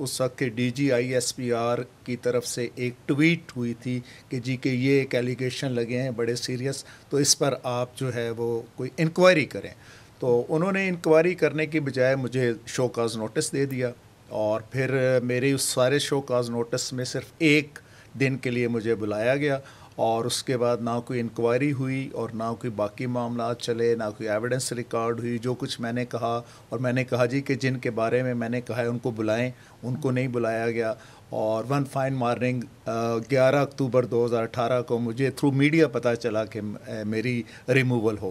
उस वक्त के D G I S P R की तरफ से एक ट्वीट हुई थी कि जी के ये एक एलिगेशन लगे हैं बड़े सीरियस तो इस पर आप जो है वो कोई इंक्वायरी करें तो उन्होंने इंक्वायरी करने की बजाय मुझे शो काज नोटिस दे दिया और फिर मेरे उस सारे शो काज नोटिस में सिर्फ एक दिन के लिए मुझे बुलाया गया और उसके बाद ना कोई इंक्वायरी हुई और ना कोई बाकी मामला चले ना कोई एविडेंस रिकॉर्ड हुई जो कुछ मैंने कहा और मैंने कहा जी कि जिनके बारे में मैंने कहा है उनको बुलाएं उनको नहीं बुलाया गया और वन फाइन मार्निंग 11 अक्टूबर 2018 को मुझे थ्रू मीडिया पता चला कि मेरी रिमूवल हो